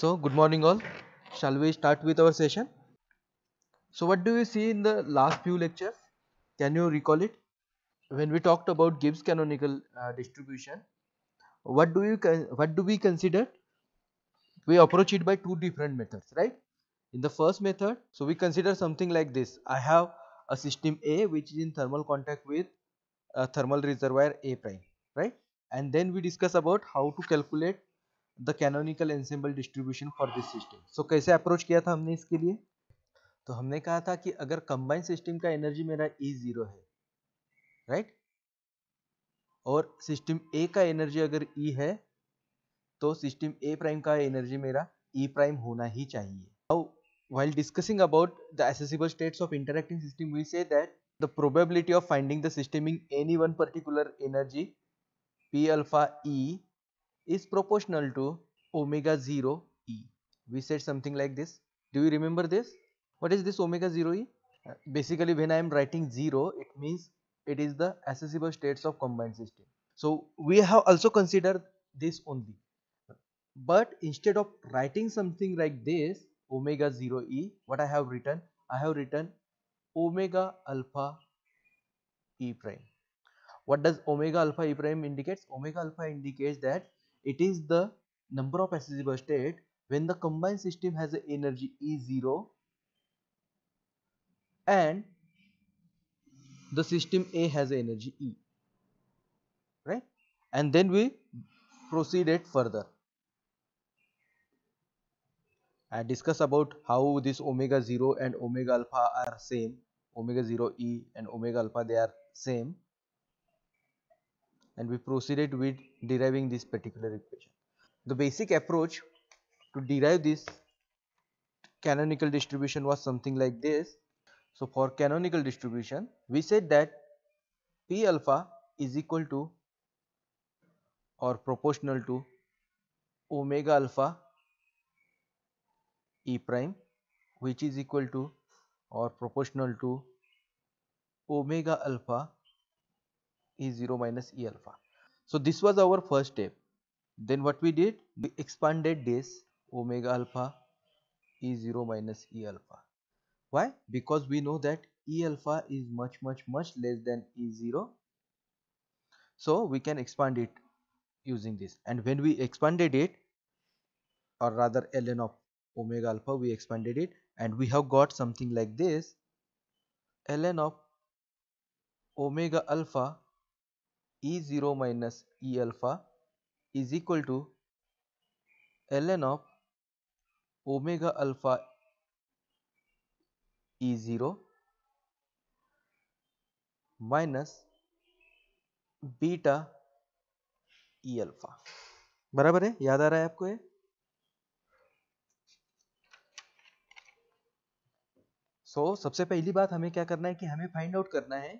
So, good morning all. Shall we start with our session? So, what do we see in the last few lectures? Can you recall it? When we talked about Gibbs canonical uh, distribution, what do you what do we consider? We approach it by two different methods, right? In the first method, so we consider something like this. I have a system A which is in thermal contact with a thermal reservoir A prime, right? And then we discuss about how to calculate the canonical ensemble distribution for this system so कैसे approach किया था हमने इसके लिए तो हमने कहा था कि अगर कंबाइंड सिस्टम का एनर्जी मेरा ई e जीरो है राइट और सिस्टम ए का एनर्जी अगर ई e है तो सिस्टम ए प्राइम का एनर्जी मेरा ई e प्राइम होना ही चाहिए while discussing about the accessible states of interacting system we say that the probability of finding the system in any one particular energy P alpha E is proportional to omega 0 E. We said something like this. Do you remember this? What is this omega 0 E? Uh, basically when I am writing 0 it means it is the accessible states of combined system. So we have also considered this only but instead of writing something like this omega 0 E what I have written I have written omega alpha E prime. What does omega alpha E prime indicates? Omega alpha indicates that it is the number of accessible state when the combined system has an energy E0 and the system A has an energy E. Right? And then we proceed it further. I discuss about how this omega 0 and omega alpha are same omega 0 e and omega alpha they are same and we proceeded with deriving this particular equation. The basic approach to derive this canonical distribution was something like this. So, for canonical distribution we said that P alpha is equal to or proportional to omega alpha E prime which is equal to or proportional to omega alpha E0 minus E alpha. So this was our first step. Then what we did? We expanded this omega alpha E0 minus E alpha. Why? Because we know that E alpha is much much much less than E0. So we can expand it using this and when we expanded it or rather ln of omega alpha we expanded it and we have got something like this ln of omega alpha E0 minus E alpha is equal to ln of omega alpha E0 minus beta E alpha बराबर है याद आ रहा है आपको ये सो so, सबसे पहली बात हमें क्या करना है कि हमें फाइंड आउट करना है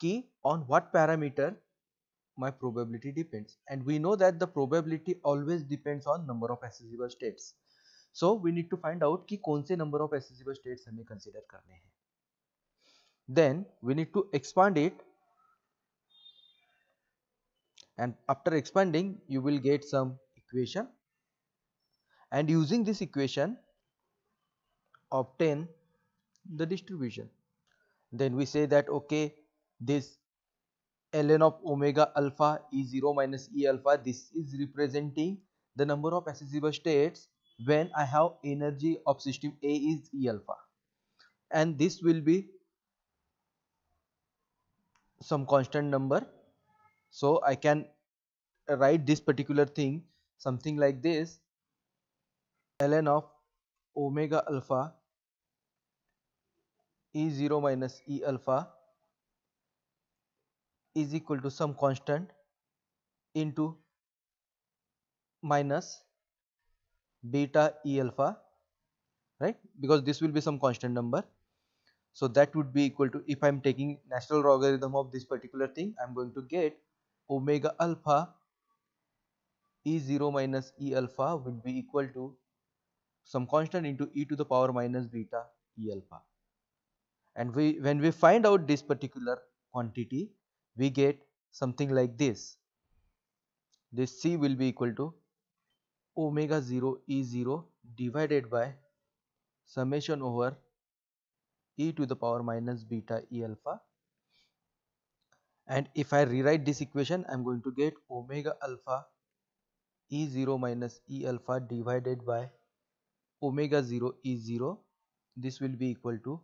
कि on what parameter my probability depends and we know that the probability always depends on number of accessible states so we need to find out ki kaun se number of accessible states hame consider karne hain then we need to expand it and after expanding you will get some equation and using this equation obtain the distribution then we say that okay this ln of omega alpha e0 minus e alpha this is representing the number of accessible states when I have energy of system A is e alpha and this will be some constant number so I can write this particular thing something like this ln of omega alpha e0 minus e alpha is equal to some constant into minus beta e alpha right because this will be some constant number so that would be equal to if i'm taking natural logarithm of this particular thing i'm going to get omega alpha e0 minus e alpha would be equal to some constant into e to the power minus beta e alpha and we when we find out this particular quantity we get something like this this C will be equal to omega 0 E 0 divided by summation over e to the power minus beta E alpha and if I rewrite this equation I am going to get omega alpha E 0 minus E alpha divided by omega 0 E 0 this will be equal to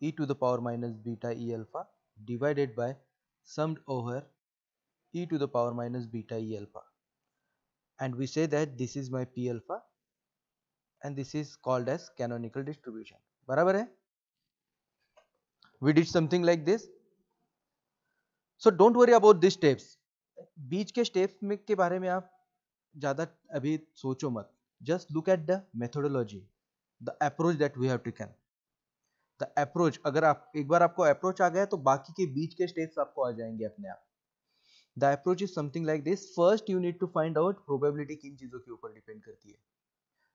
e to the power minus beta E alpha divided by summed over e to the power minus beta e alpha and we say that this is my p alpha and this is called as canonical distribution barabar hai we did something like this so don't worry about these steps बीच के steps में के बारे में आप ज़्यादा अभी सोचो मत just look at the methodology the approach that we have taken the approach अगर आप एक बार आपको अप्रोच आ गया तो बाकी के बीच के स्टेप्स आपको आ जाएंगे अपने आप the approach is something like this first you need to find out probability किन चीजों के ऊपर डिपेंड करती है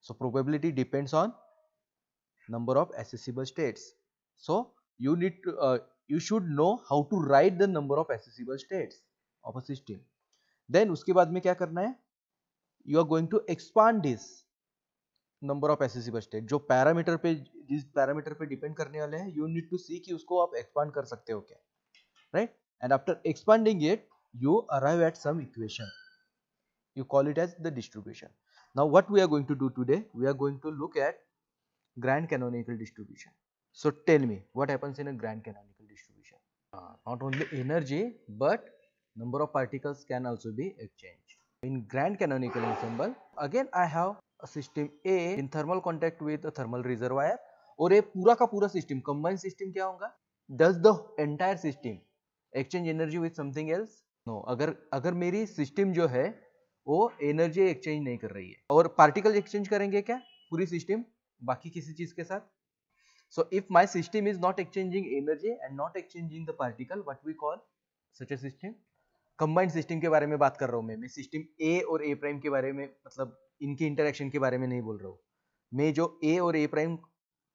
so probability depends on number of accessible states so you need to, uh, you should know how to write the number of accessible states of a system. उसके बाद में क्या करना है? You are going to expand this number of S बचते जो parameter पे जिस पैरामीटर पे डिपेंड करने वाले हैं यू नीड टू सी कि उसको आप एक्सपांड कर सकते हो क्या right and after expanding it you arrive at some equation you call it as the distribution. Now what we are going to do today, we are going to look at grand canonical distribution. So tell me what happens in a grand canonical distribution. Uh, not only energy but number of particles can also be exchanged. In grand canonical ensemble, again I have system A in thermal contact with thermal reservoir और ये पूरा का पूरा system combine system क्या होगा does the entire system exchange energy with something else no अगर अगर मेरी सिस्टम जो है वो एनर्जी एक्सचेंज नहीं कर रही है और पार्टिकल एक्सचेंज करेंगे क्या पूरी सिस्टम बाकी किसी चीज के साथ so if my system is not exchanging energy and not exchanging the particle what we call such a system combined system के बारे में बात कर रहा हूँ मैं मैं सिस्टम ए और ए प्राइम के बारे में मतलब इनके इंटरेक्शन के बारे में नहीं बोल रहा हूँ मैं जो ए और ए प्राइम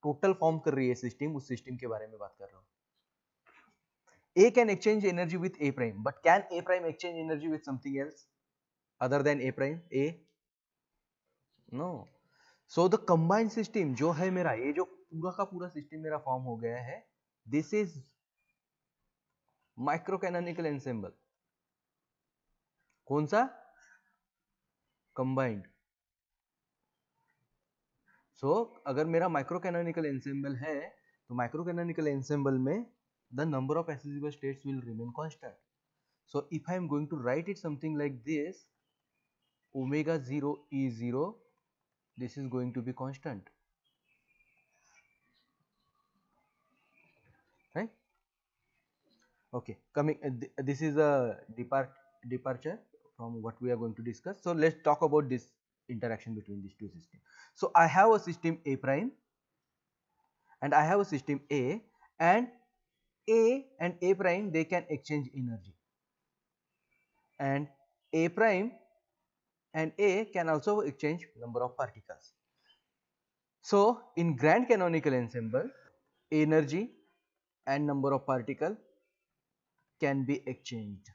टोटल फॉर्म कर रही है सिस्टम उस सिस्टम के बारे में बात कर रहा हूँ A can exchange energy with A prime but can A prime exchange energy with something else other than A prime A no so the combined system जो है मेरा ये जो पूरा का पूरा सिस्टम मेरा फॉर्म हो गया है दिस इज माइक्रो एनसेम्बल कौन सा कंबाइंड सो so, अगर मेरा माइक्रो कैनोनिकल एंसेम्बल है तो माइक्रो कैनोनिकल एंसेम्बल में the number of accessible states will remain constant so if I am going to write it something like this omega zero E zero this is going to be constant okay coming this is a depart departure from what we are going to discuss. So, let us talk about this interaction between these two systems. So, I have a system A prime and I have a system A and A and A prime they can exchange energy and A prime and A can also exchange number of particles. So, in grand canonical ensemble energy and number of particle can be exchanged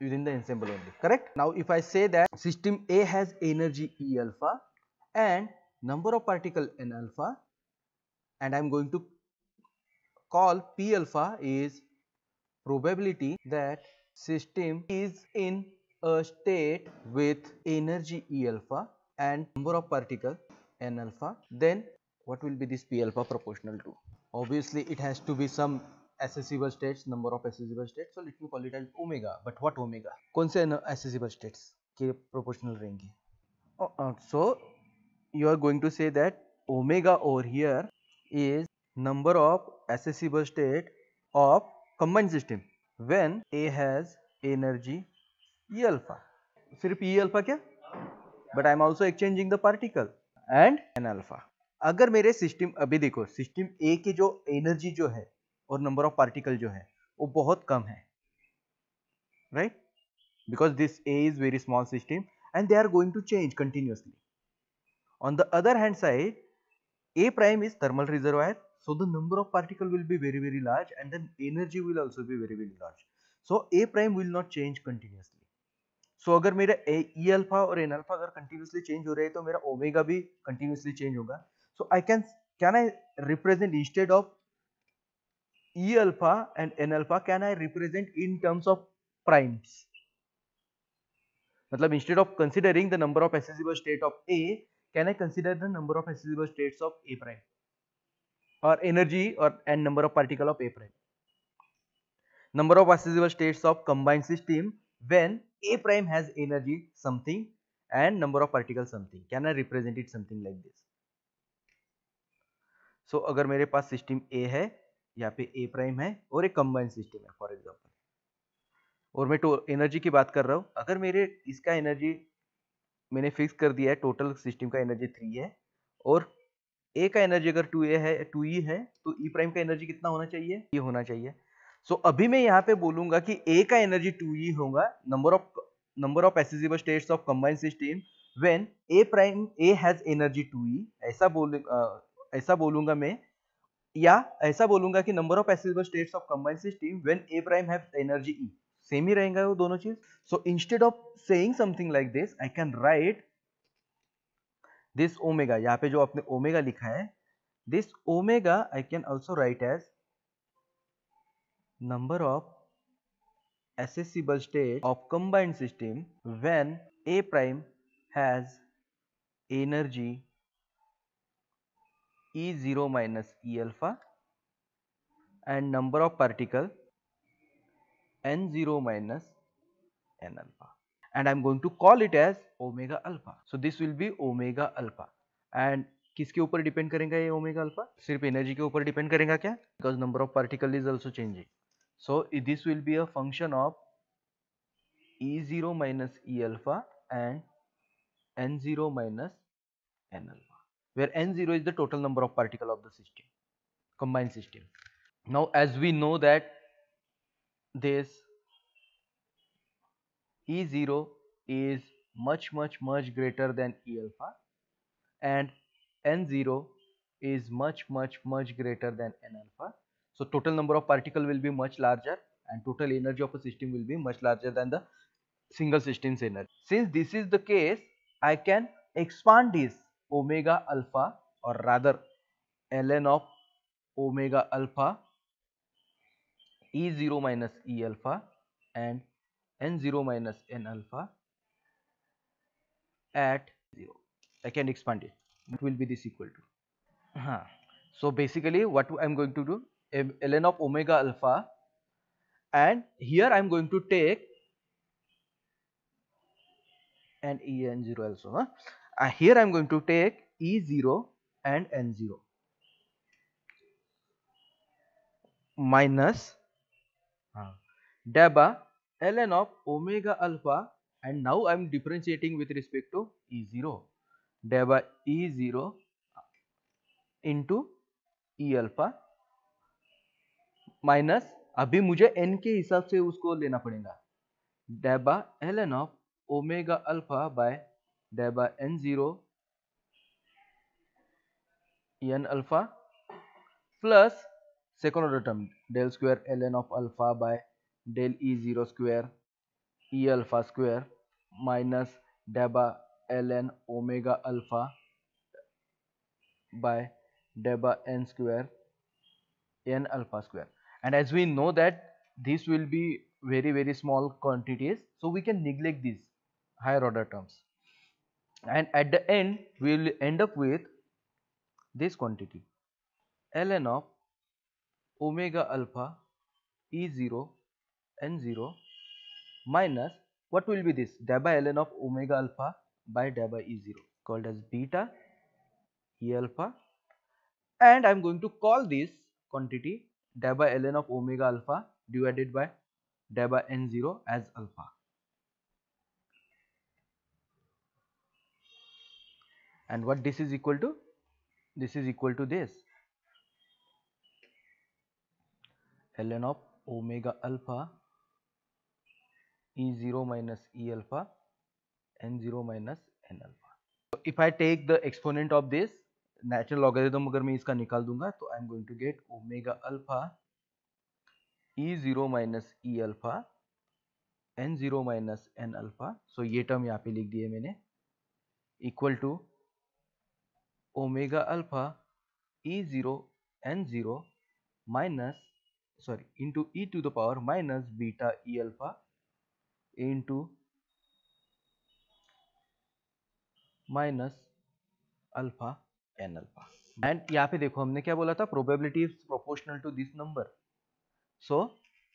within the ensemble only correct now if i say that system a has energy e alpha and number of particle n alpha and i'm going to call p alpha is probability that system is in a state with energy e alpha and number of particle n alpha then what will be this p alpha proportional to obviously it has to be some accessible states number of accessible states so let me call it as omega but what omega कौन से accessible states के proportional रहेंगे uh, uh, so you are going to say that omega over here is number of accessible state of combined system when A has energy E alpha सिर्फ E alpha क्या but I am also exchanging the particle and N alpha अगर मेरे system अभी देखो system ए की जो energy जो है और नंबर ऑफ पार्टिकल जो है वो बहुत कम है right because this A is very small system and they are going to change continuously on the other hand side a prime is thermal reservoir so the number of particle will be very very large and then energy will also be very very large so a prime will not change continuously so अगर मेरा e alpha और n alpha अगर continuously change हो रहे हैं तो मेरा omega भी continuously change होगा so I can can I represent instead of E alpha and N alpha can I represent in terms of primes? matlab instead of considering the number of accessible state of A, can I consider the number of accessible states of A prime or energy or n number of particle of A prime? Number of accessible states of combined system when A prime has energy something and number of particle something. Can I represent it something like this? So agar mere paas system A hai यहाँ पे ए prime है और एक combined system है for example और मैं तो energy की बात कर रहा हूँ अगर मेरे इसका एनर्जी मैंने फिक्स कर दिया है टोटल सिस्टम का एनर्जी थ्री है और ए का एनर्जी अगर टू ए है टू ई e है तो ई e प्राइम का एनर्जी कितना होना चाहिए ये होना चाहिए सो so, अभी मैं यहाँ पे बोलूंगा कि ए का एनर्जी टू ई होगा number of number of accessible states of combined system when A prime A has energy two E ऐसा बोल ऐसा बोलूंगा मैं या ऐसा बोलूंगा कि number of accessible states of combined system when A prime have energy E same ही रहेगा वो दोनों चीज so instead of saying something like this I can write this omega यहाँ पे जो आपने ओमेगा लिखा है this omega I can also write as number of accessible state of combined system when A prime has energy E0 minus E alpha and number of particle N0 minus N alpha and I am going to call it as omega alpha. So, this will be omega alpha and किसके ऊपर depend करेगा ये omega alpha सिर्फ energy के ऊपर depend करेगा क्या because number of particle is also changing so this will be a function of E zero minus E alpha and N zero minus N alpha where n0 is the total number of particle of the system combined system. Now as we know that this E0 is much much much greater than E alpha and N0 is much much much greater than N alpha. So total number of particle will be much larger and total energy of a system will be much larger than the single system's energy. Since this is the case I can expand this omega alpha or rather ln of omega alpha E0 minus E alpha and N0 minus N alpha at 0. I can expand it. It will be this equal to. Huh. So, basically what I am going to do ln of omega alpha and here I am going to take and En0 also. Huh? uh, here I am going to take E0 and N0 minus uh, DABA ln of omega alpha and now I am differentiating with respect to E0 DABA E0 into E alpha minus अभी मुझे n के हिसाब से उसको लेना पड़ेगा डेबा L N of omega alpha by thereby n0 n alpha plus second order term del square ln of alpha by del e0 square e alpha square minus deba ln omega alpha by deba n square n alpha square and as we know that this will be very very small quantities so we can neglect these higher order terms and at the end we will end up with this quantity ln of omega alpha E0 N0 minus what will be this di by ln of omega alpha by di by E0 called as beta E alpha and I am going to call this quantity di by ln of omega alpha divided by di by N0 as alpha. and what this is equal to this is equal to this ln of omega alpha e0 minus e alpha n0 minus n alpha. So, if I take the exponent of this natural logarithm agar main iska nikal dunga तो I am going to get omega alpha e0 minus e alpha n0 minus n alpha. So, ye term यहाँ pe likh diye maine equal to omega alpha E zero N zero minus sorry into E to the power minus beta E alpha into minus alpha N alpha and यहाँ पे देखो हमने क्या बोला था probability is proportional to this number so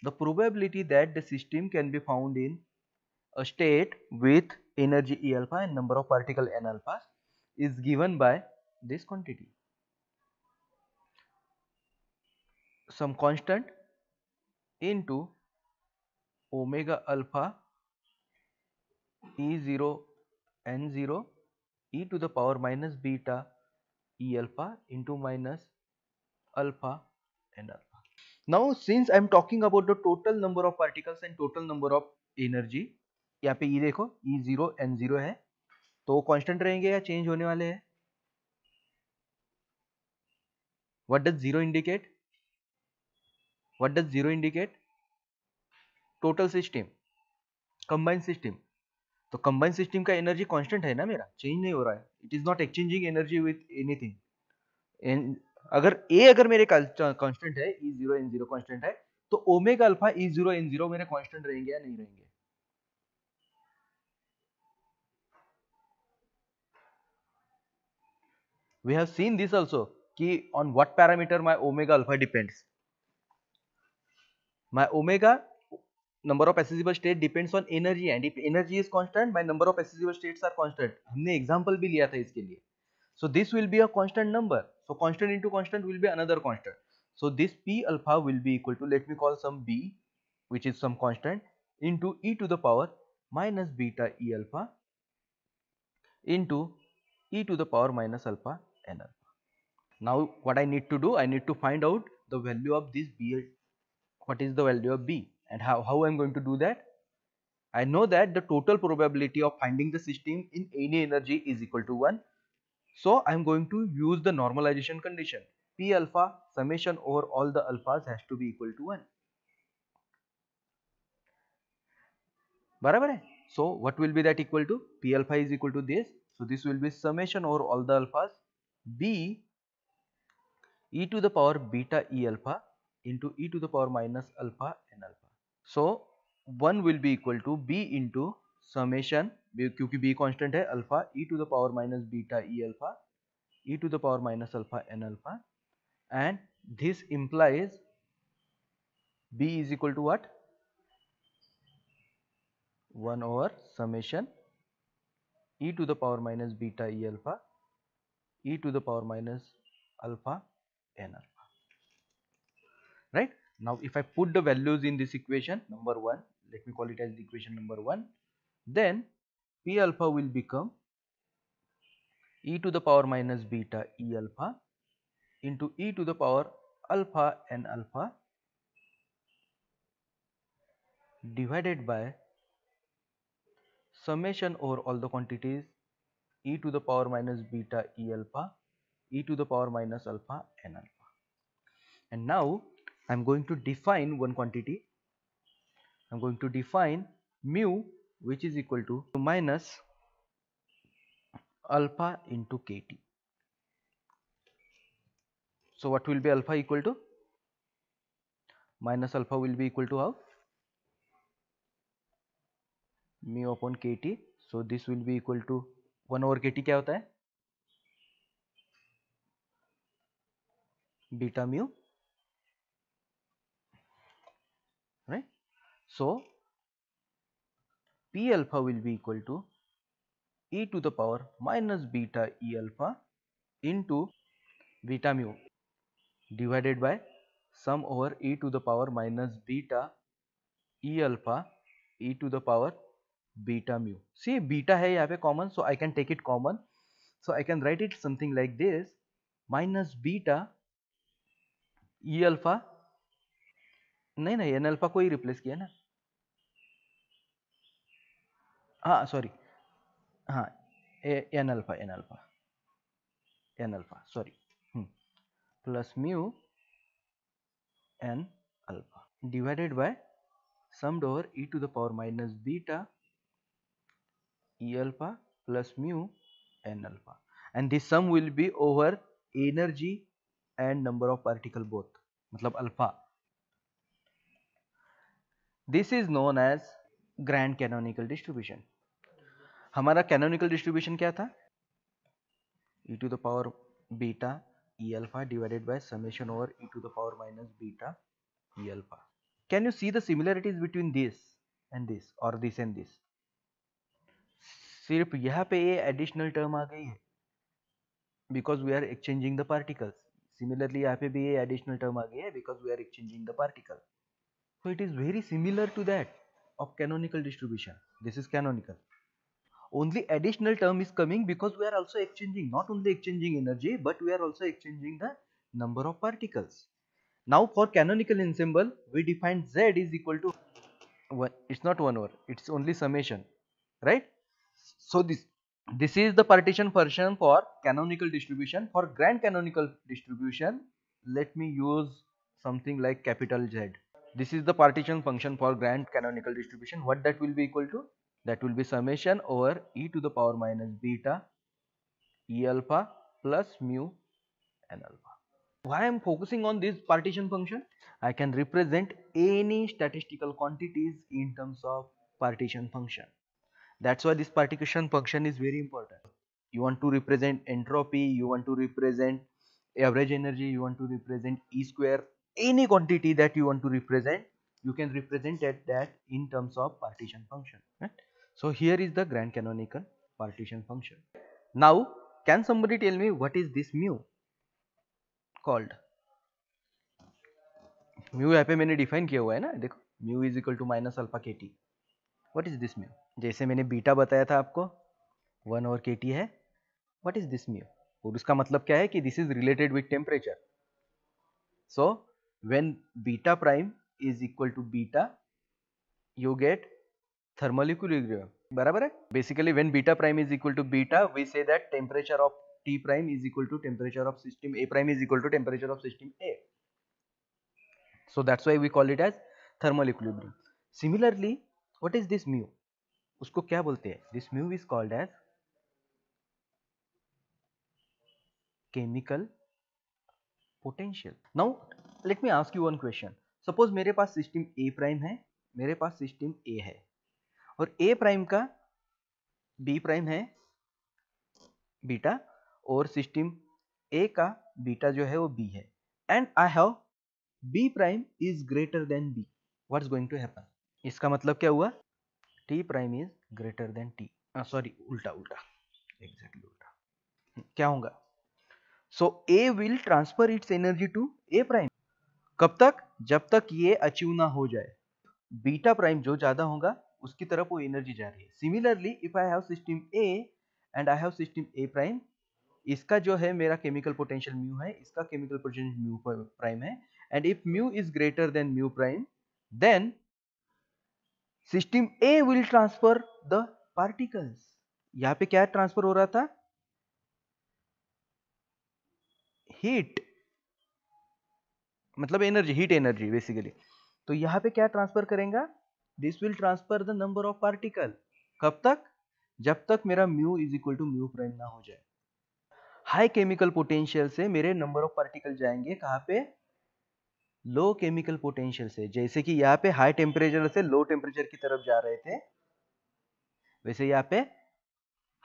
the probability that the system can be found in a state with energy E alpha and number of particle N alpha is given by this quantity some constant into omega alpha e0 n0 e to the power minus beta e alpha into minus alpha n alpha. Now since I am talking about the total number of particles and total number of energy यहाँ पे e देखो e0 n0 है तो constant रहेंगे या change होने वाले हैं what does 0 indicate what does 0 indicate total system combined system तो कंबाइन सिस्टम का एनर्जी कांस्टेंट है ना मेरा चेंज नहीं हो रहा है it is not exchanging energy with anything अगर ए अगर मेरे कांस्टेंट है E zero N zero constant है तो omega alpha E zero N zero मेरे कांस्टेंट रहेंगे या नहीं रहेंगे we have seen this also on what parameter my omega alpha depends. My omega number of accessible states depends on energy and if energy is constant my number of accessible states are constant. हमने example भी लिया था इसके लिए. So this will be a constant number. So constant into constant will be another constant. So this p alpha will be equal to let me call some b which is some constant into e to the power minus beta e alpha into e to the power minus alpha n now what I need to do, I need to find out the value of this B, what is the value of B and how, how I am going to do that. I know that the total probability of finding the system in any energy is equal to 1. So I am going to use the normalization condition. P alpha summation over all the alphas has to be equal to 1. So what will be that equal to? P alpha is equal to this. So this. will be summation over all the alphas. B e to the power beta e alpha into e to the power minus alpha n alpha. So, 1 will be equal to b into summation because b alpha e to the power minus beta e alpha e to the power minus alpha n alpha. and this implies b is equal to what 1 over summation e to the power minus beta e alpha e to the power minus alpha n alpha right now if i put the values in this equation number 1 let me call it as equation number 1 then p alpha will become e to the power minus beta e alpha into e to the power alpha n alpha divided by summation over all the quantities e to the power minus beta e alpha e to the power minus alpha n alpha and now I'm going to define one quantity I'm going to define mu which is equal to minus alpha into kt so what will be alpha equal to minus alpha will be equal to how mu upon kt so this will be equal to 1 over kt क्या होता है beta mu right. So, p alpha will be equal to e to the power minus beta e alpha into beta mu divided by sum over e to the power minus beta e alpha e to the power beta mu. See beta hai yahan pe common so I can take it common. So I can write it something like this minus beta E alpha नहीं नहीं N alpha को ही replace किया ना हाँ sorry हाँ N alpha N alpha N alpha sorry plus mu N alpha divided by summed over E to the power minus beta E alpha plus mu N alpha and this sum will be over energy and number of particle both मतलब alpha this is known as grand canonical distribution हमारा canonical distribution क्या था E to the power beta E alpha divided by summation over E to the power minus beta E alpha can you see the similarities between this and this और this and this सिर्फ यहाँ पे ये additional term आ गई है because we are exchanging the particles similarly यहाँ पे भी ये additional term आ है because we are exchanging the particle so it is very similar to that of canonical distribution this is canonical only additional term is coming because we are also exchanging not only exchanging energy but we are also exchanging the number of particles now for canonical ensemble we define z is equal to 1 it's not 1 over it's only summation right so this this is the partition function for canonical distribution for grand canonical distribution let me use something like capital Z this is the partition function for grand canonical distribution what that will be equal to that will be summation over e to the power minus beta e alpha plus mu n alpha why I am focusing on this partition function I can represent any statistical quantities in terms of partition function that's why this partition function is very important you want to represent entropy you want to represent average energy you want to represent e square any quantity that you want to represent you can represent at that in terms of partition function right? so here is the grand canonical partition function now can somebody tell me what is this mu called mu I have मैंने define किया हुआ mu is equal to minus alpha kt what is this mu जैसे मैंने beta बताया था आपको one और के है वट इज दिस म्यू और उसका मतलब क्या है कि this is related with temperature so when beta prime is equal to beta you get thermal बराबर है basically when beta prime is equal to beta we say that temperature of T prime is equal to temperature of system A prime is equal to temperature of system A so that's why we call it as thermal equilibrium similarly what is this mu उसको क्या बोलते हैं this mu is called as chemical potential now let me ask you one question suppose मेरे पास system A prime है मेरे पास system A है और ए प्राइम का बी प्राइम है बीटा और सिस्टम ए का बीटा जो है वो बी है and I have B prime is greater than B what is going to happen इसका मतलब क्या हुआ T prime is greater than T sorry उल्टा उल्टा एग्जैक्टली उल्टा हम्म, क्या होगा so A will transfer its energy to A prime कब तक जब तक ये अचीव ना हो जाए बीटा प्राइम जो ज्यादा होगा उसकी तरफ वो एनर्जी जा रही है similarly if I have system A and I have system A prime इसका जो है मेरा केमिकल पोटेंशियल म्यू है इसका केमिकल पोटेंशियल म्यू प्राइम है and if mu is greater than mu prime then system A will transfer the particles यहां पे क्या ट्रांसफर हो रहा था हीट मतलब एनर्जी हीट एनर्जी बेसिकली तो यहां पे क्या ट्रांसफर करेगा this will transfer the number of particle कब तक जब तक मेरा mu is equal to mu prime ना हो जाए हाई केमिकल पोटेंशियल से मेरे नंबर ऑफ पार्टिकल जाएंगे कहां पे लो केमिकल पोटेंशियल से जैसे कि यहाँ पे हाई टेम्परेचर से लो टेम्परेचर की तरफ जा रहे थे वैसे यहाँ पे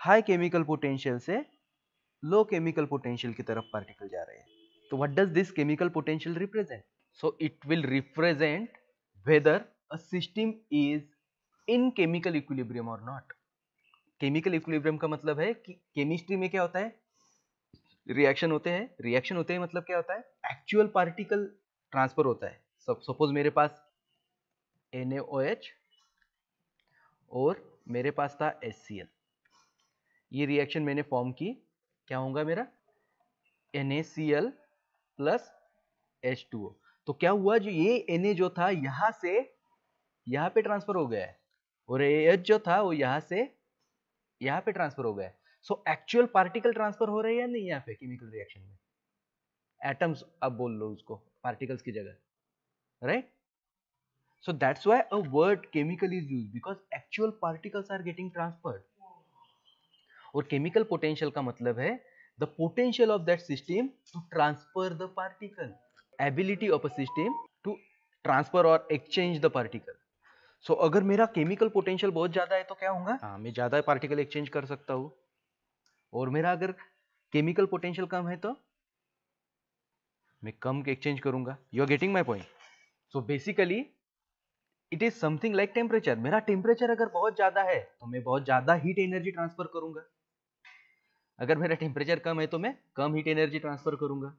हाई केमिकल पोटेंशियल से लो केमिकल पोटेंशियल की तरफ पार्टिकल जा रहे हैं तो what does this chemical potential represent so it will represent whether a system is in chemical equilibrium और नॉट केमिकल इक्विलिब्रियम का मतलब है कि केमिस्ट्री में क्या होता है रिएक्शन होते हैं रिएक्शन होते हैं मतलब क्या होता है एक्चुअल पार्टिकल ट्रांसफ़र होता है सब सपोज मेरे पास एन और मेरे पास था एस ये रिएक्शन मैंने फॉर्म की क्या होगा मेरा N A C L plus H two O तो क्या हुआ जो ये एन ए जो था यहां से यहां पे ट्रांसफ़र हो गया है और ए एच जो था वो यहां से यहां पे ट्रांसफ़र हो गया है सो एक्चुअल पार्टिकल ट्रांसफ़र हो रही है नहीं यहाँ पे केमिकल रिएक्शन में एटम्स अब बोल लो उसको पार्टिकल्स की जगह right so that's why a word chemical is use because actual particles are getting transferred और केमिकल पोटेंशियल का मतलब है the potential of that system to transfer the particle ability of a system to transfer और exchange the particle so अगर मेरा chemical potential बहुत ज्यादा है तो क्या होगा हाँ मैं ज्यादा पार्टिकल एक्सचेंज कर सकता हूँ और मेरा अगर केमिकल पोटेंशियल कम है तो मैं कम एक्सचेंज करूंगा you are getting my point so basically it is something like temperature मेरा टेम्परेचर अगर बहुत ज्यादा है तो मैं बहुत ज्यादा हीट एनर्जी ट्रांसफर करूंगा अगर मेरा टेम्परेचर कम है तो मैं कम हीट एनर्जी ट्रांसफर करूंगा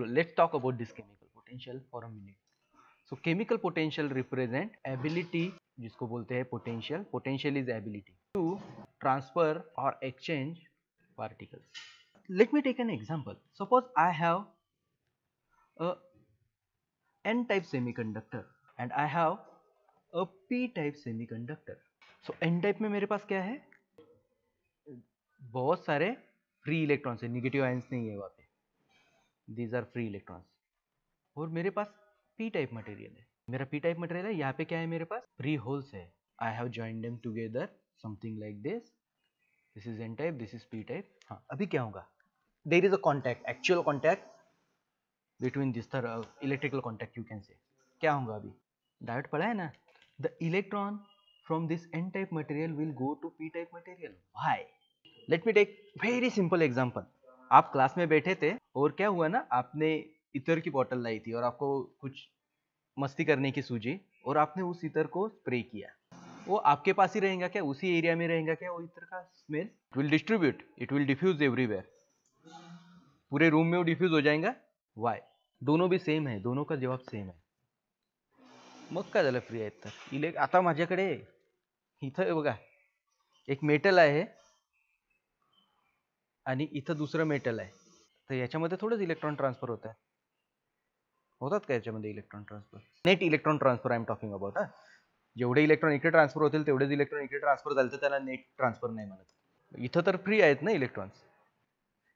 let's talk about this chemical potential for a minute so chemical potential represent ability जिसको बोलते हैं potential potential is ability to transfer और exchange particles let me take an example suppose I have a n-type semiconductor and I have a p-type semiconductor. So n-type में मेरे पास क्या है बहुत सारे फ्री इलेक्ट्रॉन्स है निगेटिव आयंस नहीं है वहाँ पे दीज आर फ्री इलेक्ट्रॉन्स और मेरे पास पी टाइप मटेरियल है मेरा पी टाइप मटेरियल है यहाँ पे क्या है मेरे पास फ्री होल्स है I have join them together something like this this is N type this is P type हाँ अभी क्या होगा there is a contact actual contact between this the electrical contact you can say क्या होगा अभी diode पढ़ा है ना the electron from this N type material will go to P type material why let me take very simple example आप class में बैठे थे और क्या हुआ ना आपने इतर की बॉटल लाई थी और आपको कुछ मस्ती करने की सूझी और आपने उस इतर को स्प्रे किया वो आपके पास ही रहेगा क्या उसी एरिया में रहेगा क्या वो इतर का smell it will distribute it will diffuse everywhere पूरे रूम में वो डिफ्यूज हो जाएगा वाय दोनों बी सेम आहे दोनों का जवाब सेम आहे मग काय झालं फ्री आहेत तर इलेक् आता माझ्याकडे इथं बघा एक मेटल आहे आणि इथं दुसरं मेटल आहे तर याच्यामध्ये थोडंच इलेक्ट्रॉन ट्रान्सफर होत आहे होतात का याच्यामध्ये electron transfer net electron transfer I am talking about हा जेवढे इलेक्ट्रॉन इकडे ट्रान्सफर होतील तेवढेच इलेक्ट्रॉन इकडे ट्रान्सफर झाले तर त्याला नेट ट्रान्सफर नाही म्हणत इथं तर फ्री आहेत ना इलेक्ट्रॉन्स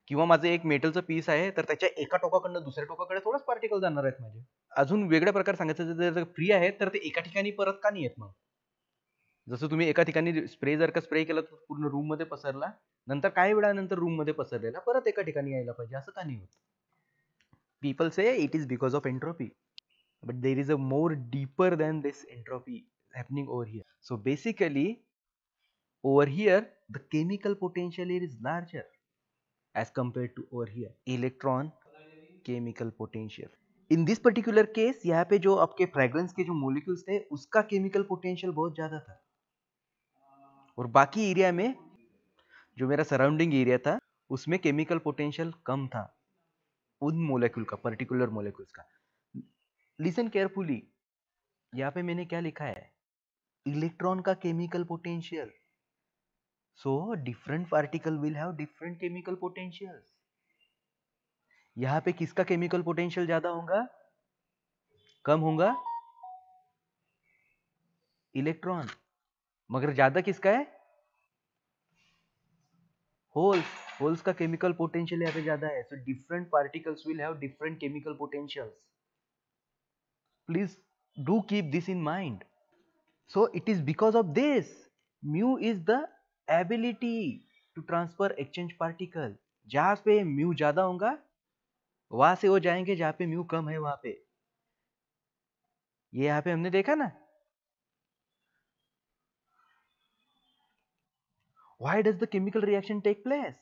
किंवा माझं एक मेटलचं पीस आहे तर त्याच्या एका टोकाकडनं दुसऱ्या टोकाकडे थोडंच पार्टिकल जाणार आहेत माझे अजून वेगळ्या प्रकार सांगायचं जर फ्री आहे तर ते एका ठिकाणी परत का नाही येत मग जसं तुम्ही एका ठिकाणी स्प्रे जर का स्प्रे केला तर पूर्ण रूममध्ये पसरला नंतर काही वेळानंतर रूममध्ये पसरलेला परत एका ठिकाणी यायला पाहिजे असं का नाही होत people say it is because of entropy but there is a more deeper than this entropy happening over here so basically over here the chemical potential is larger as compared to over here electron chemical potential in this particular case यहाँ पे जो आपके fragrance के जो molecules थे उसका chemical potential बहुत ज़्यादा था और बाकी एरिया में जो मेरा सराउंडिंग एरिया था उसमें केमिकल पोटेंशियल कम था उन मोलिक्यूल का पर्टिकुलर मोलिक्यूल्स का लिसन केयरफुली यहाँ पे मैंने क्या लिखा है इलेक्ट्रॉन का chemical potential so different particle will have different chemical potential यहां पे किसका केमिकल पोटेंशियल ज्यादा होगा कम होगा इलेक्ट्रॉन मगर ज्यादा किसका है होल्स होल्स का केमिकल पोटेंशियल यहाँ पे ज्यादा है so different particles will have different chemical potentials please do keep this in mind so it is because of this mu is the ability to transfer exchange particle जहां पे mu ज्यादा होगा वहां से वो जाएंगे जहां पे म्यू कम है वहां पे ये यहां पे हमने देखा ना why does the chemical reaction take place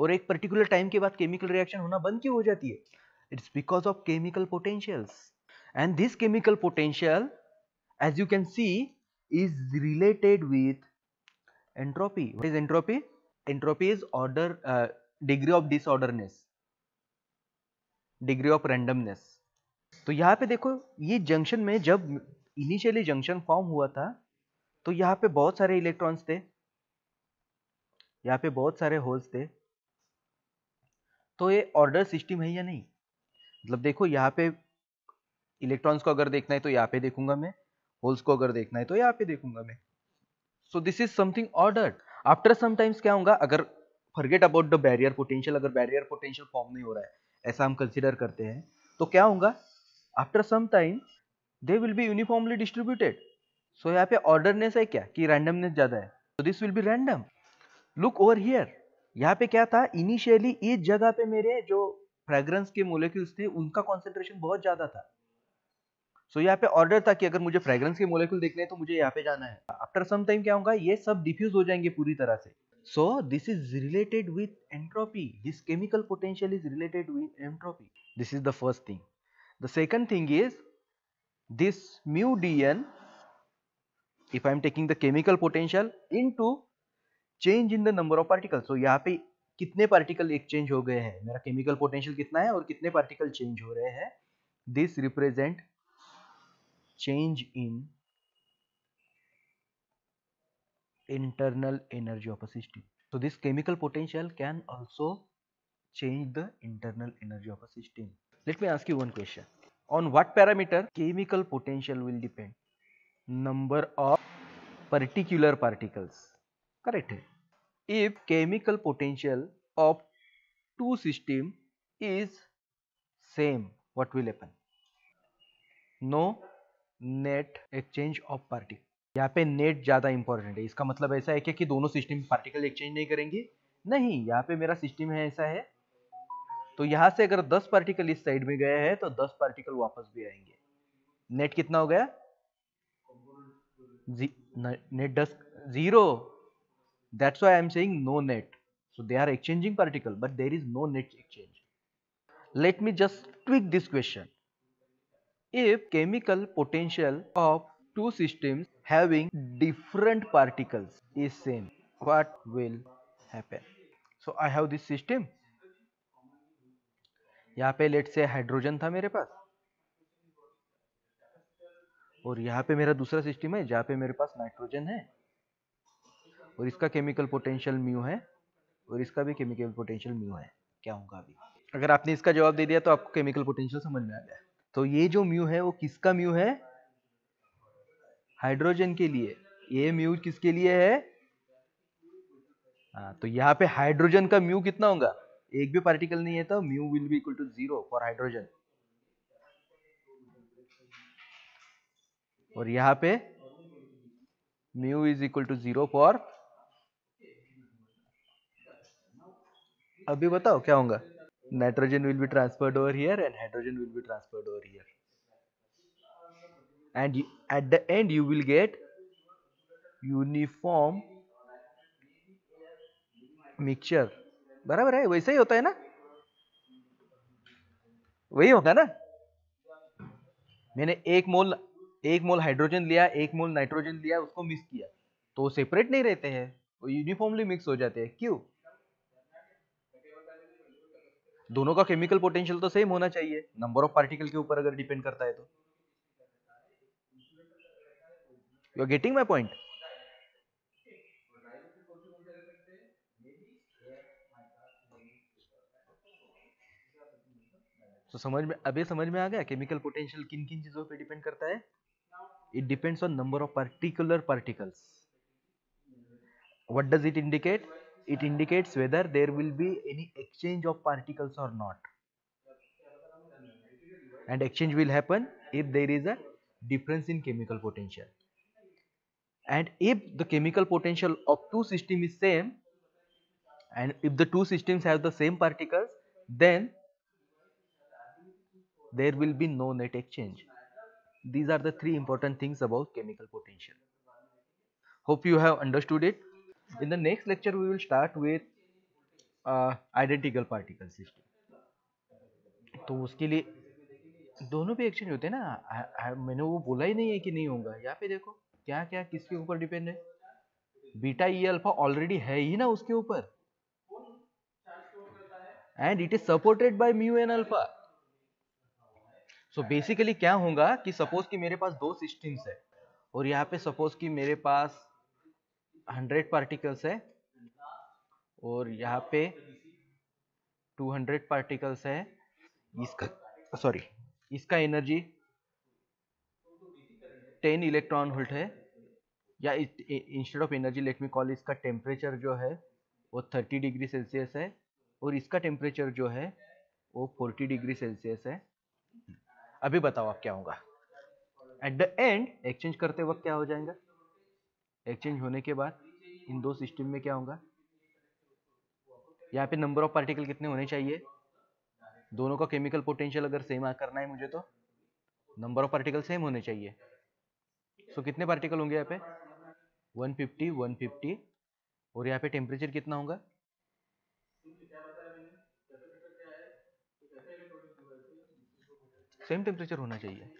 और एक पर्टिकुलर टाइम के बाद केमिकल रिएक्शन होना बंद क्यों हो जाती है it's because of chemical potentials and this chemical potential as you can see is related with entropy. What is entropy? Entropy is order uh, degree of disorderness, degree of randomness. तो यहाँ पे देखो ये जंक्शन में जब initially junction form हुआ था तो यहाँ पे बहुत सारे इलेक्ट्रॉन्स थे यहाँ पे बहुत सारे होल्स थे तो ये ऑर्डर सिस्टम है या नहीं मतलब देखो यहाँ पे इलेक्ट्रॉन्स को अगर देखना है तो यहाँ पे देखूंगा मैं होल्स को अगर देखना है तो यहाँ पे देखूंगा मैं so this is something order after sometimes क्या होगा अगर forget about the barrier potential अगर बैरियर पोटेंशियल फॉर्म नहीं हो रहा है ऐसा हम कंसिडर करते हैं तो क्या होगा after some time they will be uniformly distributed so यहाँ पे ऑर्डरनेस है क्या कि रैंडमनेस ज़्यादा है तो this will be random look over here यहाँ पे क्या था इनिशियली इस जगह पे मेरे जो फ्रेग्रेंस के मोलिक्यूल्स थे उनका कॉन्सेंट्रेशन बहुत ज़्यादा था सो so, यहाँ पे ऑर्डर था कि अगर मुझे फ्रेग्रेंस के मोलिकुल देखने हैं तो मुझे यहाँ पे जाना है आफ्टर सम टाइम क्या होगा ये सब डिफ्यूज हो जाएंगे पूरी तरह से so this is related with entropy this chemical potential is related with entropy this is the first thing the second thing is this mu D N I am taking the chemical potential in into change in the number of particles. So यहाँ पे कितने particle exchange हो गए हैं मेरा chemical potential कितना है और कितने पार्टिकल चेंज हो रहे हैं this represent change in internal energy of a system. So this chemical potential can also change the internal energy of a system. Let me ask you one question. On what parameter chemical potential will depend? Number of particular particles. Correct. If chemical potential of two system is same, what will happen? No net exchange of particle यहाँ पे net ज़्यादा important है इसका मतलब ऐसा है क्या कि दोनों सिस्टम पार्टिकल एक्सचेंज नहीं करेंगे नहीं यहाँ पे मेरा सिस्टम है ऐसा है तो यहाँ से अगर 10 पार्टिकल इस साइड में गया है तो 10 पार्टिकल वापस भी आएंगे नेट कितना हो गया net does zero that's I am saying no net so they are exchanging particle but there is no net exchange let me just tweak this question if chemical potential of two systems having different particles is same what will happen so i have this system यहाँ पे late से hydrogen था मेरे पास और यहाँ पे मेरा दूसरा सिस्टम है जहाँ पे मेरे पास नाइट्रोजन है और इसका केमिकल पोटेंशियल म्यू है और इसका भी केमिकल पोटेंशियल म्यू है क्या होगा अभी अगर आपने इसका जवाब दे दिया तो आपको केमिकल पोटेंशियल समझ में आ गया तो ये जो म्यू है वो किसका म्यू है हाइड्रोजन के लिए ये म्यू किसके लिए है आ, हाँ, तो यहाँ पे हाइड्रोजन का म्यू कितना होगा एक भी पार्टिकल नहीं है तो mu will be equal to zero for hydrogen और यहाँ पे mu is equal to zero for अभी बताओ क्या होगा nitrogen will be transferred over here and hydrogen will be transferred over here and you, at the end you will get uniform mixture बराबर है वैसा ही होता है ना वही होगा ना मैंने एक मोल एक मोल हाइड्रोजन लिया एक मोल नाइट्रोजन लिया उसको मिक्स किया तो सेपरेट नहीं रहते हैं वो यूनिफॉर्मली मिक्स हो जाते हैं क्यों दोनों का केमिकल पोटेंशियल तो सेम होना चाहिए नंबर ऑफ पार्टिकल के ऊपर अगर डिपेंड करता है तो you are getting my point तो समझ में अभी समझ में आ गया केमिकल पोटेंशियल किन किन चीजों पे डिपेंड करता है it depends on number of particular particles what does it indicate it indicates whether there will be any exchange of particles or not and exchange will happen if there is a difference in chemical potential and if the chemical potential of two system is same and if the two systems have the same particles then there will be no net exchange these are the three important things about chemical potential hope you have understood it In the next lecture, we will start with identical particle system तो उसके लिए दोनों भी exchange होते हैं ना आ, आ, मैंने वो बोला ही नहीं है कि नहीं होगा यहाँ पे देखो क्या क्या किसके ऊपर डिपेंड है बीटा ई अल्फा ऑलरेडी है ही ना उसके ऊपर and it is supported by mu N alpha so basically क्या होगा कि सपोज कि मेरे पास दो सिस्टम्स है और यहाँ पे सपोज कि मेरे पास हंड्रेड पार्टिकल्स है और यहाँ पे टू हंड्रेड पार्टिकल्स है इसका सॉरी इसका एनर्जी टेन इलेक्ट्रॉन वोल्ट है या instead of energy let me call इसका टेम्परेचर जो है वो थर्टी डिग्री सेल्सियस है और इसका टेम्परेचर जो है वो फोर्टी डिग्री सेल्सियस है अभी बताओ आप क्या होगा एट द एंड एक्सचेंज करते वक्त क्या हो जाएगा एक्सचेंज होने के बाद इन दो सिस्टम में क्या होगा यहाँ पे नंबर ऑफ पार्टिकल कितने होने चाहिए दोनों का केमिकल पोटेंशियल अगर सेम करना है मुझे तो नंबर ऑफ पार्टिकल सेम होने चाहिए सो so, कितने पार्टिकल होंगे यहाँ पे 150, 150 और यहाँ पे टेम्परेचर कितना होगा सेम टेम्परेचर होना चाहिए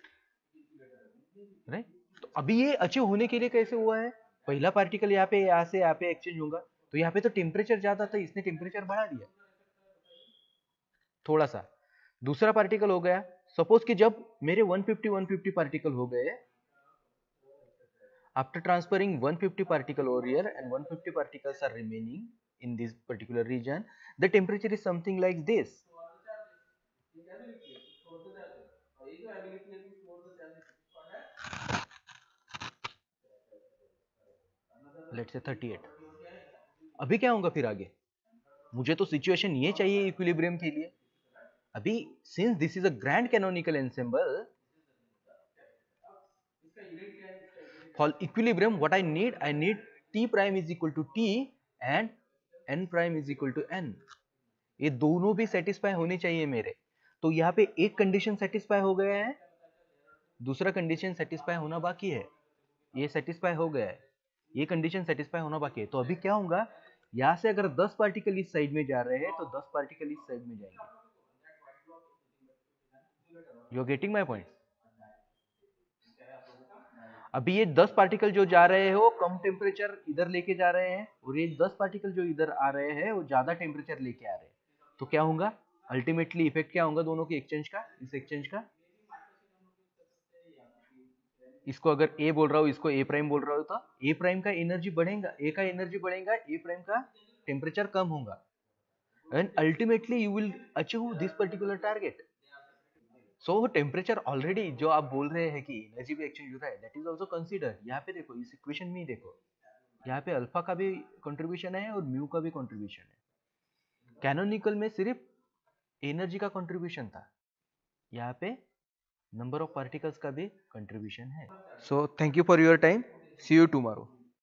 राइट तो अभी ये अचीव होने के लिए कैसे हुआ है पहला पार्टिकल यहाँ पे यहाँ से यहाँ पे एक्सचेंज होगा तो यहाँ पे तो टेम्परेचर ज्यादा था इसने टेम्परेचर बढ़ा दिया थोड़ा सा दूसरा पार्टिकल हो गया सपोज कि जब मेरे 150 150 पार्टिकल हो गए after transferring 150 particle over here and 150 particles are remaining in this particular region the temperature is something like this let say 38 अभी क्या होगा फिर आगे मुझे तो सिचुएशन ये चाहिए इक्विलिब्रियम के लिए अभी since this is a grand canonical ensemble for equilibrium what I need I need T prime is equal to T and N prime is equal to N ये दोनों भी सेटिस्फाई होने चाहिए मेरे तो यहाँ पे एक कंडीशन सेटिस्फाई हो गया है दूसरा कंडीशन सेटिस्फाई होना बाकी है ये सेटिस्फाई हो गया है ये कंडीशन सेटिस्फाई होना बाकी है तो अभी क्या होगा यहाँ से अगर 10 पार्टिकल इस साइड में जा रहे हैं तो 10 पार्टिकल इस साइड में जाएंगे यू गेटिंग माई पॉइंट अभी ये 10 पार्टिकल जो जा रहे हैं वो कम टेम्परेचर इधर लेके जा रहे हैं और ये 10 पार्टिकल जो इधर आ रहे हैं वो ज्यादा टेम्परेचर लेके आ रहे हैं तो क्या होगा अल्टीमेटली इफेक्ट क्या होगा दोनों के एक्सचेंज का इस एक्सचेंज का इसको अगर ए बोल रहा हो इसको ए प्राइम बोल रहा हो तो ए प्राइम का एनर्जी बढ़ेगा ए का एनर्जी बढ़ेगा ए प्राइम का टेम्परेचर कम होगा and ultimately you will achieve this particular target so temperature already जो आप बोल रहे हैं कि एनर्जी भी एक्सचेंज हो रहा है दैट इज ऑल्सो कंसिडर यहाँ पे देखो इस इक्वेशन में ही देखो यहाँ पे अल्फा का भी कंट्रीब्यूशन है और म्यू का भी कंट्रीब्यूशन है कैनोनिकल में सिर्फ एनर्जी का कंट्रीब्यूशन था यहाँ पे नंबर ऑफ पार्टिकल्स का भी कंट्रीब्यूशन है so thank you for your time see you tomorrow